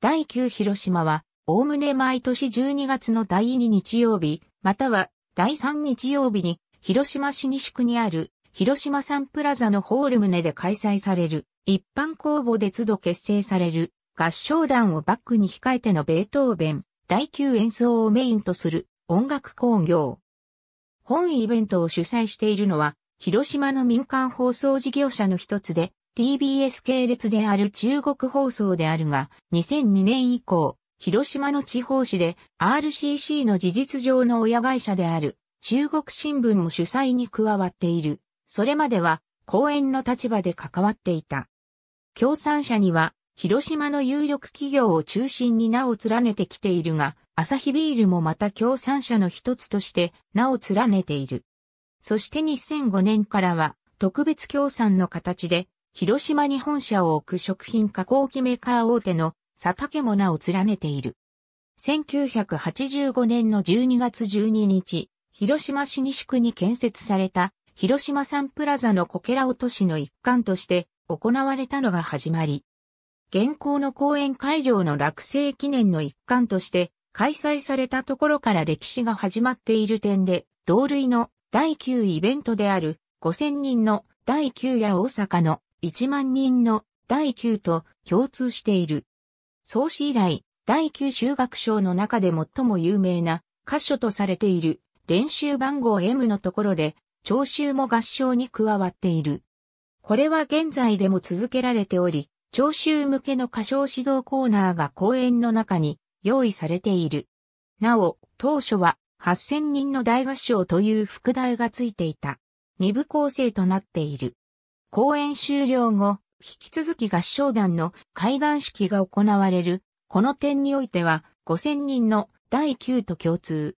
第9広島は、おおむね毎年12月の第2日曜日、または第3日曜日に、広島市西区にある、広島サンプラザのホール棟で開催される、一般公募で都度結成される、合唱団をバックに控えてのベートーベン、第9演奏をメインとする音楽工業。本イベントを主催しているのは、広島の民間放送事業者の一つで、TBS 系列である中国放送であるが、2002年以降、広島の地方紙で RCC の事実上の親会社である中国新聞も主催に加わっている。それまでは講演の立場で関わっていた。共産者には広島の有力企業を中心に名を連ねてきているが、朝日ビールもまた共産者の一つとして名を連ねている。そして2005年からは特別共産の形で広島に本社を置く食品加工機メーカー大手の佐竹も名を連ねている。1985年の12月12日、広島市西区に建設された広島サンプラザのこけら落としの一環として行われたのが始まり、現行の公演会場の落成記念の一環として開催されたところから歴史が始まっている点で、同類の第9イベントである5000人の第9夜大阪の1万人の第9と共通している。創始以来、第9修学賞の中で最も有名な箇所とされている練習番号 M のところで、聴衆も合唱に加わっている。これは現在でも続けられており、聴衆向けの歌唱指導コーナーが公演の中に用意されている。なお、当初は8000人の大合唱という副題がついていた。二部構成となっている。公演終了後、引き続き合唱団の会談式が行われる、この点においては5000人の第9と共通。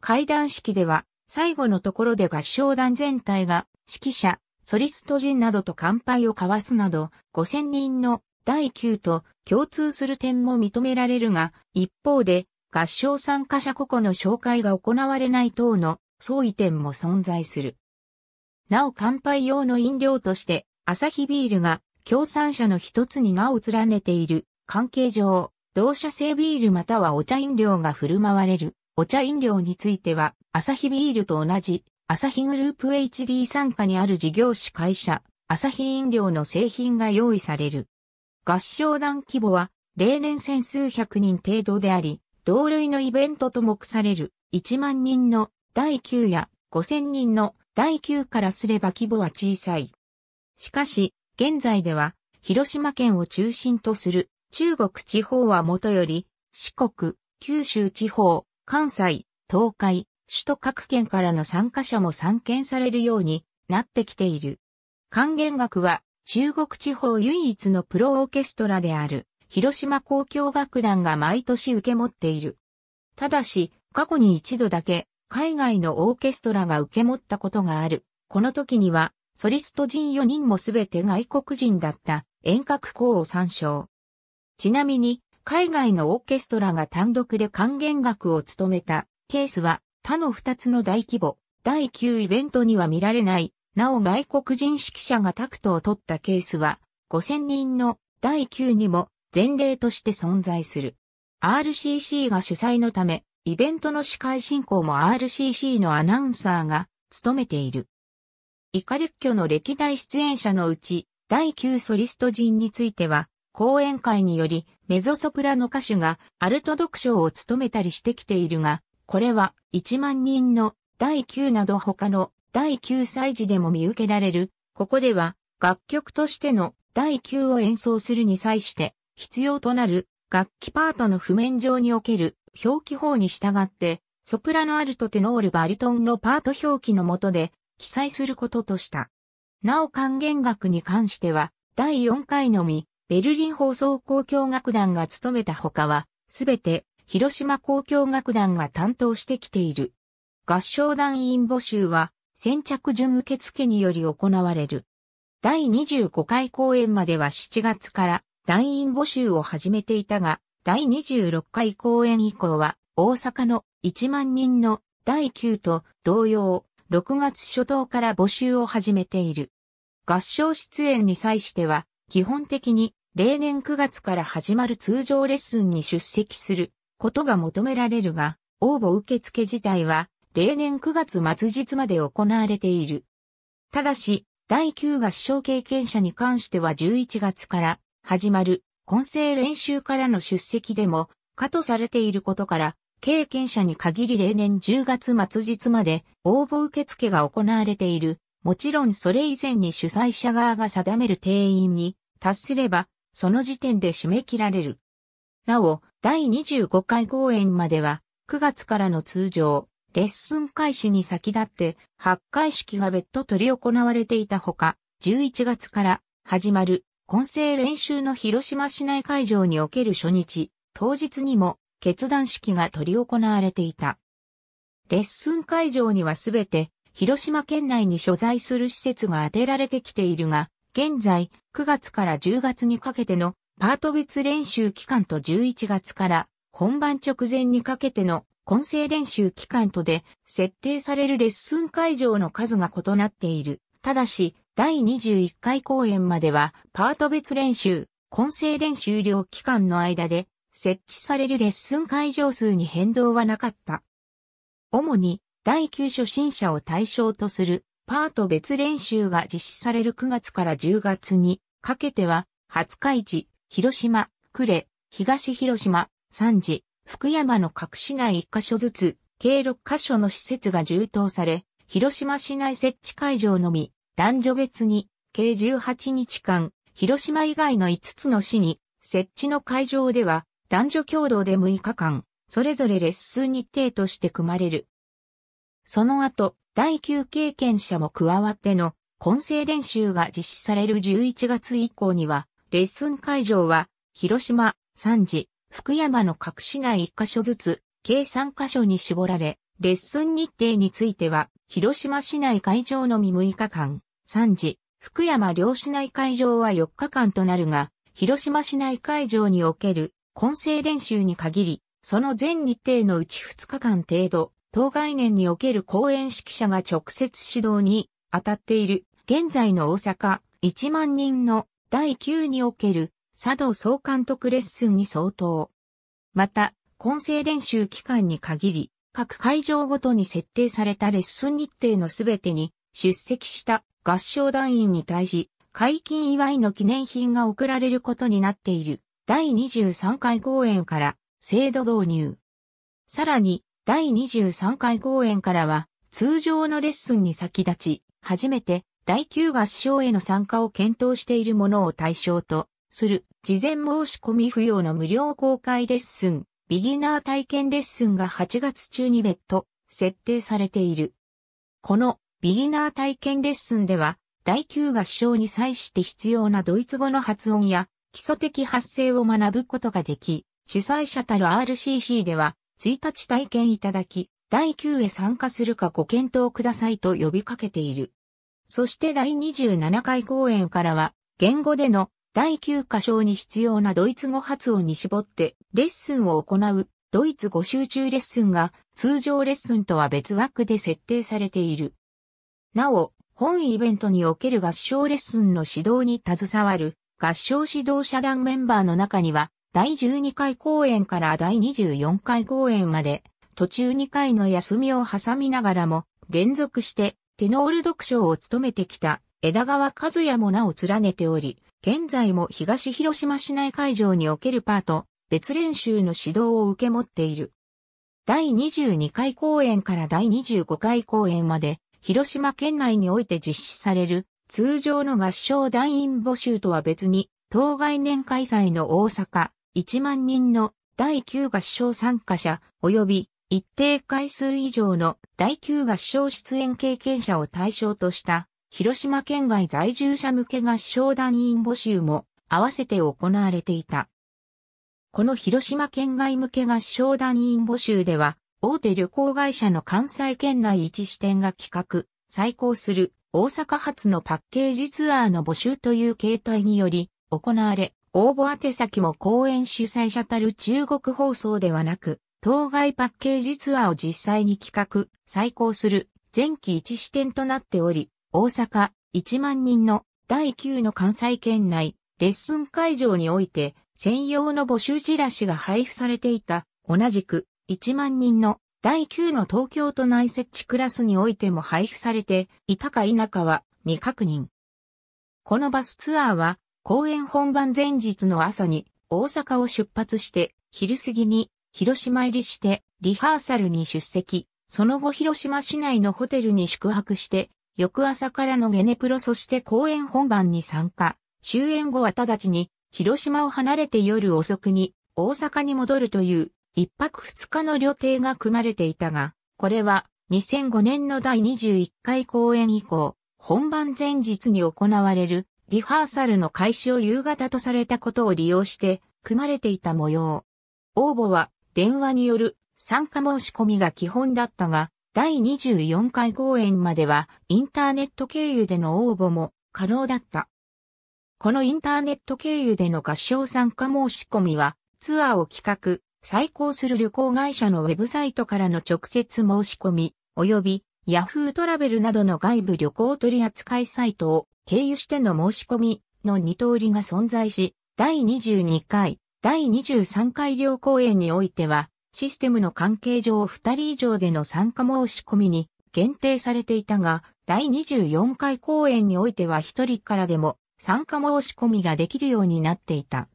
会談式では、最後のところで合唱団全体が指揮者、ソリスト人などと乾杯を交わすなど、5000人の第9と共通する点も認められるが、一方で合唱参加者個々の紹介が行われない等の相違点も存在する。なお乾杯用の飲料として、アサヒビールが協賛者の一つに名を連ねている関係上、同社製ビールまたはお茶飲料が振る舞われるお茶飲料については、アサヒビールと同じ、アサヒグループ HD 参加にある事業主会社、アサヒ飲料の製品が用意される。合唱団規模は、例年千数百人程度であり、同類のイベントと目される1万人の第9夜5000人の第9からすれば規模は小さい。しかし、現在では、広島県を中心とする中国地方はもとより、四国、九州地方、関西、東海、首都各県からの参加者も参見されるようになってきている。還元楽は中国地方唯一のプロオーケストラである広島交響楽団が毎年受け持っている。ただし、過去に一度だけ海外のオーケストラが受け持ったことがある。この時には、ソリスト陣4人もすべて外国人だった遠隔校を参照。ちなみに、海外のオーケストラが単独で還元楽を務めたケースは他の2つの大規模、第9イベントには見られない、なお外国人指揮者がタクトを取ったケースは5000人の第9にも前例として存在する。RCC が主催のため、イベントの司会進行も RCC のアナウンサーが務めている。イカ列挙の歴代出演者のうち、第9ソリスト陣については、講演会によりメゾソプラの歌手がアルト読書を務めたりしてきているが、これは1万人の第9など他の第9歳児でも見受けられる。ここでは楽曲としての第9を演奏するに際して必要となる楽器パートの譜面上における表記法に従って、ソプラノアルトテノールバリトンのパート表記のもとで記載することとした。なお還元額に関しては、第4回のみ、ベルリン放送交響楽団が務めたほかは、すべて広島交響楽団が担当してきている。合唱団員募集は、先着順受付により行われる。第25回公演までは7月から団員募集を始めていたが、第26回公演以降は、大阪の1万人の第9と同様、6月初頭から募集を始めている。合唱出演に際しては、基本的に例年9月から始まる通常レッスンに出席することが求められるが、応募受付自体は例年9月末日まで行われている。ただし、第9合唱経験者に関しては11月から始まる音声練習からの出席でも、可とされていることから、経験者に限り例年10月末日まで応募受付が行われている。もちろんそれ以前に主催者側が定める定員に達すれば、その時点で締め切られる。なお、第25回公演までは、9月からの通常、レッスン開始に先立って、8回式が別途取り行われていたほか、11月から始まる混成練習の広島市内会場における初日、当日にも決断式が取り行われていた。レッスン会場にはすべて広島県内に所在する施設が当てられてきているが、現在9月から10月にかけてのパート別練習期間と11月から本番直前にかけての混成練習期間とで設定されるレッスン会場の数が異なっている。ただし、第21回公演まではパート別練習、混成練習量期間の間で設置されるレッスン会場数に変動はなかった。主に第9初心者を対象とするパート別練習が実施される9月から10月にかけては20日市、広島、呉、東広島、三次、福山の各市内1カ所ずつ計6カ所の施設が充当され、広島市内設置会場のみ男女別に、計18日間、広島以外の5つの市に、設置の会場では、男女共同で6日間、それぞれレッスン日程として組まれる。その後、第9経験者も加わっての、混成練習が実施される11月以降には、レッスン会場は、広島、三次、福山の各市内1カ所ずつ、計3カ所に絞られ、レッスン日程については、広島市内会場のみ6日間、3時、福山両市内会場は4日間となるが、広島市内会場における混成練習に限り、その全日程のうち2日間程度、当概念における公演指揮者が直接指導に当たっている、現在の大阪1万人の第9における佐藤総監督レッスンに相当。また、混成練習期間に限り、各会場ごとに設定されたレッスン日程のすべてに出席した合唱団員に対し、解禁祝いの記念品が贈られることになっている第23回公演から制度導入。さらに、第23回公演からは、通常のレッスンに先立ち、初めて第9合唱への参加を検討しているものを対象とする事前申し込み不要の無料公開レッスンビギナー体験レッスンが8月中に別途設定されている。このビギナー体験レッスンでは、第9合唱に際して必要なドイツ語の発音や基礎的発声を学ぶことができ、主催者たる RCC では、1日体験いただき、第9へ参加するかご検討くださいと呼びかけている。そして第27回公演からは、言語での第9箇所に必要なドイツ語発音に絞ってレッスンを行うドイツ語集中レッスンが通常レッスンとは別枠で設定されている。なお、本イベントにおける合唱レッスンの指導に携わる合唱指導者団メンバーの中には第12回公演から第24回公演まで途中2回の休みを挟みながらも連続してテノール読書を務めてきた枝川和也もなお連ねており、現在も東広島市内会場におけるパート、別練習の指導を受け持っている。第22回公演から第25回公演まで、広島県内において実施される、通常の合唱団員募集とは別に、当該年開催の大阪、1万人の第9合唱参加者、及び一定回数以上の第9合唱出演経験者を対象とした広島県外在住者向け合唱団員募集も合わせて行われていた。この広島県外向け合唱団員募集では、大手旅行会社の関西県内一支店が企画、再興する大阪発のパッケージツアーの募集という形態により行われ、応募宛先も公演主催者たる中国放送ではなく、当該パッケージツアーを実際に企画、再興する前期一支店となっており、大阪1万人の第9の関西圏内レッスン会場において専用の募集チラシが配布されていた同じく1万人の第9の東京都内設置クラスにおいても配布されていたか否かは未確認。このバスツアーは公演本番前日の朝に大阪を出発して昼過ぎに広島入りしてリハーサルに出席、その後広島市内のホテルに宿泊して翌朝からのゲネプロそして公演本番に参加。終演後は直ちに、広島を離れて夜遅くに、大阪に戻るという、一泊二日の旅程が組まれていたが、これは、2005年の第21回公演以降、本番前日に行われる、リハーサルの開始を夕方とされたことを利用して、組まれていた模様。応募は、電話による参加申し込みが基本だったが、第24回公演まではインターネット経由での応募も可能だった。このインターネット経由での合唱参加申し込みはツアーを企画、再興する旅行会社のウェブサイトからの直接申し込み、及びヤフートラベルなどの外部旅行取扱サイトを経由しての申し込みの二通りが存在し、第22回、第23回両公演においては、システムの関係上2人以上での参加申し込みに限定されていたが、第24回公演においては1人からでも参加申し込みができるようになっていた。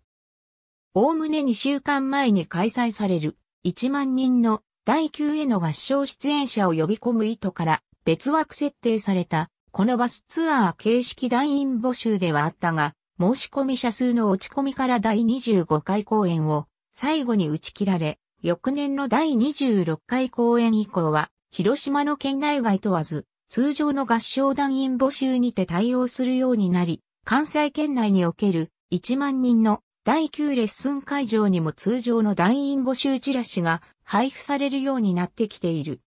おおむね2週間前に開催される1万人の第9への合唱出演者を呼び込む意図から別枠設定されたこのバスツアー形式団員募集ではあったが、申し込み者数の落ち込みから第25回公演を最後に打ち切られ、翌年の第26回公演以降は、広島の県内外問わず、通常の合唱団員募集にて対応するようになり、関西県内における1万人の第9レッスン会場にも通常の団員募集チラシが配布されるようになってきている。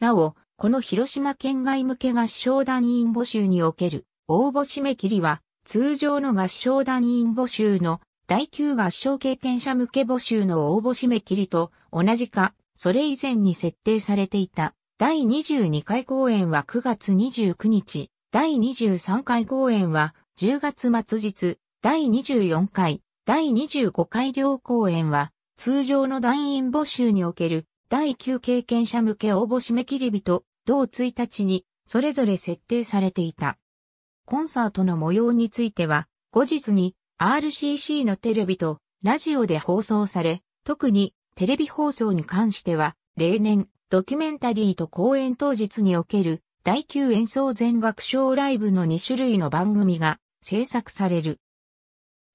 なお、この広島県外向け合唱団員募集における応募締め切りは通常の合唱団員募集の第9合唱経験者向け募集の応募締め切りと同じか、それ以前に設定されていた第22回公演は9月29日、第23回公演は10月末日、第24回、第25回両公演は通常の団員募集における第9経験者向け応募締め切り日と同1日にそれぞれ設定されていた。コンサートの模様については後日に RCC のテレビとラジオで放送され、特にテレビ放送に関しては、例年、ドキュメンタリーと公演当日における第9演奏全楽章ライブの2種類の番組が制作される。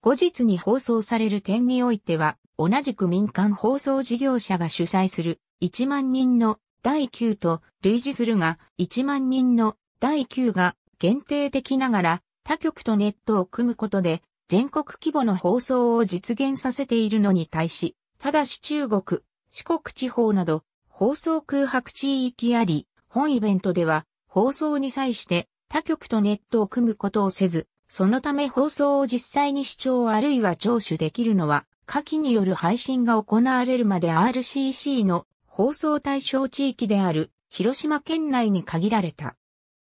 後日に放送される点においては、同じく民間放送事業者が主催する1万人の第9と類似するが、1万人の第9が限定的ながら他局とネットを組むことで全国規模の放送を実現させているのに対し、ただし中国、四国地方など、放送空白地域あり、本イベントでは、放送に際して他局とネットを組むことをせず、そのため放送を実際に視聴あるいは聴取できるのは、下記による配信が行われるまで RCC の放送対象地域である広島県内に限られた。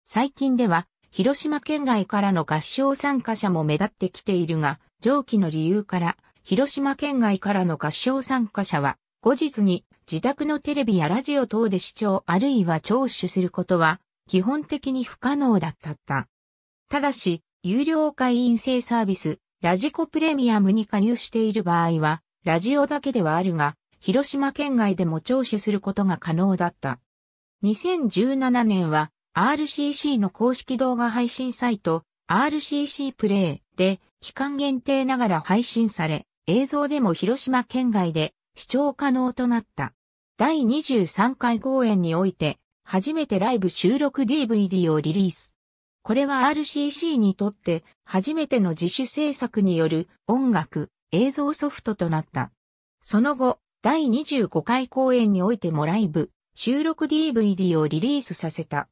最近では広島県外からの合唱参加者も目立ってきているが、上記の理由から、広島県外からの合唱参加者は、後日に自宅のテレビやラジオ等で視聴あるいは聴取することは、基本的に不可能だったった。ただし、有料会員制サービス、ラジコプレミアムに加入している場合は、ラジオだけではあるが、広島県外でも聴取することが可能だった。2017年は RCC の公式動画配信サイト RCC プレイで期間限定ながら配信され、映像でも広島県外で視聴可能となった。第23回公演において、初めてライブ収録 DVD をリリース。これは RCC にとって初めての自主制作による音楽、映像ソフトとなった。その後、第25回公演においてもライブ、収録 DVD をリリースさせた。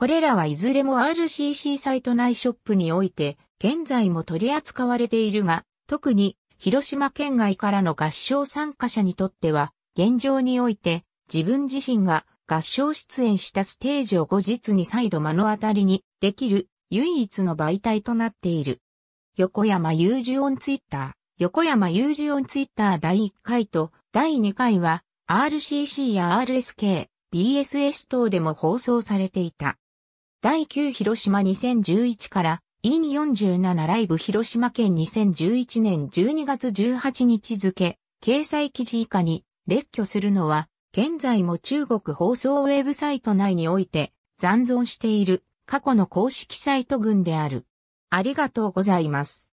これらはいずれも RCC サイト内ショップにおいて、現在も取り扱われているが、特に広島県外からの合唱参加者にとっては、現状において自分自身が合唱出演したステージを後日に再度目の当たりにできる唯一の媒体となっている。横山雄二オンツイッター、横山雄二オンツイッター第1回と第2回は RCC や RSK、BSS 等でも放送されていた。第9広島2011から、in 47ライブ広島県2011年12月18日付、掲載記事以下に、列挙するのは、現在も中国放送ウェブサイト内において、残存している、過去の公式サイト群である。ありがとうございます。